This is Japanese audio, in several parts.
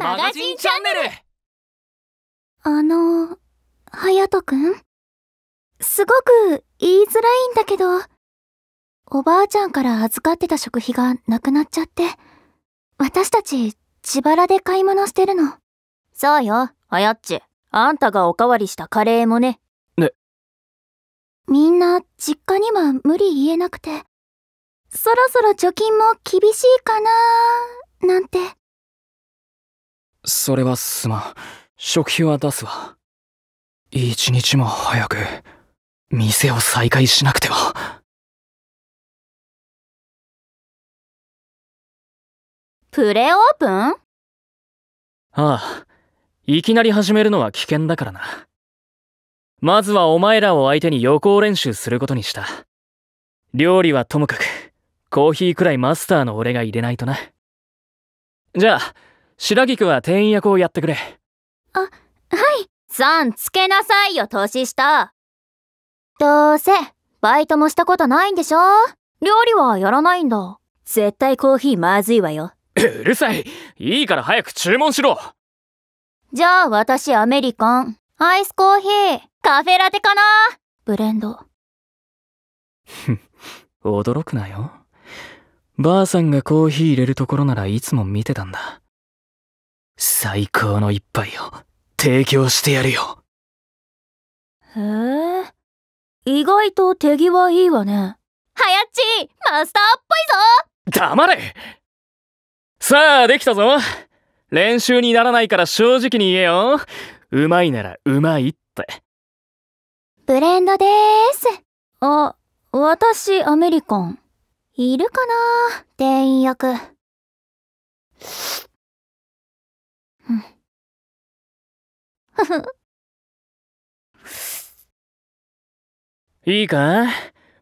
マガジンチャンネルあの、隼人くんすごく言いづらいんだけど、おばあちゃんから預かってた食費がなくなっちゃって、私たち自腹で買い物してるの。そうよ、あやっち。あんたがおかわりしたカレーもね。ね。みんな実家には無理言えなくて、そろそろ貯金も厳しいかなーなんて。それはすまん。食費は出すわ。一日も早く、店を再開しなくては。プレオープンああ、いきなり始めるのは危険だからな。まずはお前らを相手に予行練習することにした。料理はともかく、コーヒーくらいマスターの俺が入れないとな。じゃあ、白菊は店員役をやってくれあはいさんつけなさいよ年下どうせバイトもしたことないんでしょ料理はやらないんだ絶対コーヒーまずいわよ うるさいいいから早く注文しろじゃあ私アメリカンアイスコーヒーカフェラテかなブレンド 驚くなよばあさんがコーヒー入れるところならいつも見てたんだ最高の一杯を提供してやるよ。へえ、意外と手際いいわね。はやっち、マスターっぽいぞ黙れさあ、できたぞ。練習にならないから正直に言えよ。うまいならうまいって。ブレンドでーす。あ、私アメリカン。いるかな店員役。ふふ。いいか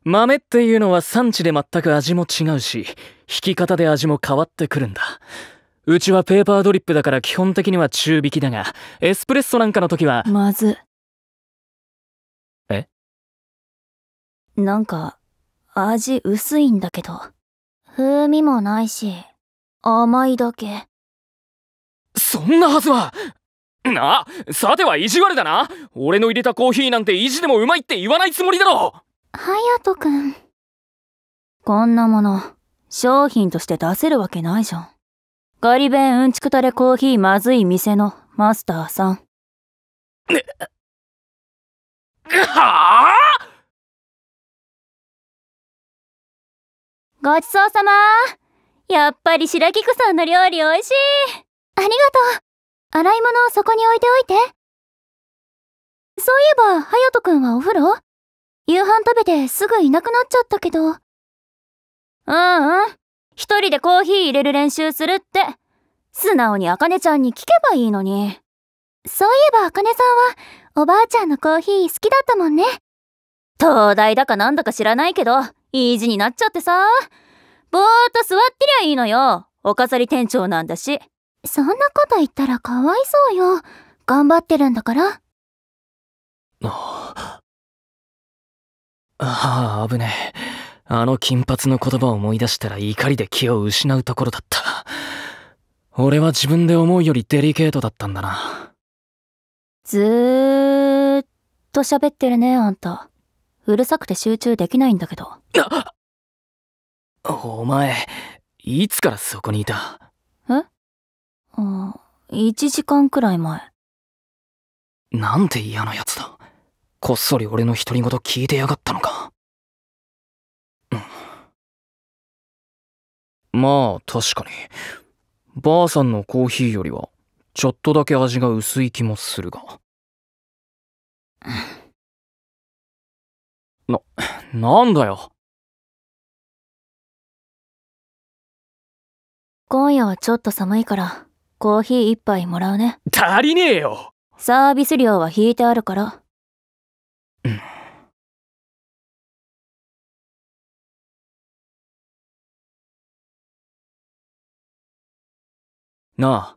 豆っていうのは産地で全く味も違うし、引き方で味も変わってくるんだ。うちはペーパードリップだから基本的には中引きだが、エスプレッソなんかの時は。まず。えなんか、味薄いんだけど。風味もないし、甘いだけ。そんなはずはなあさては意地悪だな俺の入れたコーヒーなんて意地でもうまいって言わないつもりだろ隼く君こんなもの商品として出せるわけないじゃんガリ弁うんちくたれコーヒーまずい店のマスターさんねはあごちそうさまやっぱり白菊さんの料理おいしいありがとう。洗い物をそこに置いておいて。そういえば、隼人くんはお風呂夕飯食べてすぐいなくなっちゃったけど。ううん。一人でコーヒー入れる練習するって。素直にあかねちゃんに聞けばいいのに。そういえばあかねさんは、おばあちゃんのコーヒー好きだったもんね。東大だかなんだか知らないけど、いい字になっちゃってさ。ぼーっと座ってりゃいいのよ。お飾り店長なんだし。そんなこと言ったらかわいそうよ。頑張ってるんだから。ああ、危ねえ。あの金髪の言葉を思い出したら怒りで気を失うところだった。俺は自分で思うよりデリケートだったんだな。ずーっと喋ってるね、あんた。うるさくて集中できないんだけど。お前、いつからそこにいたあ1時間くらい前。なんて嫌なやつだ。こっそり俺の独り言聞いてやがったのか。うん。まあ、確かに。ばあさんのコーヒーよりは、ちょっとだけ味が薄い気もするが。な、なんだよ。今夜はちょっと寒いからコーヒー一杯もらうね。足りねえよサービス料は引いてあるから。なあ、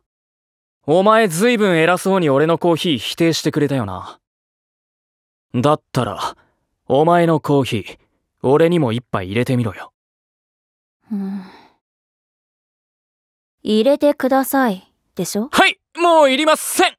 お前ずいぶん偉そうに俺のコーヒー否定してくれたよな。だったら、お前のコーヒー、俺にも一杯入れてみろよ。うん。入れてください。でしょはいもういりません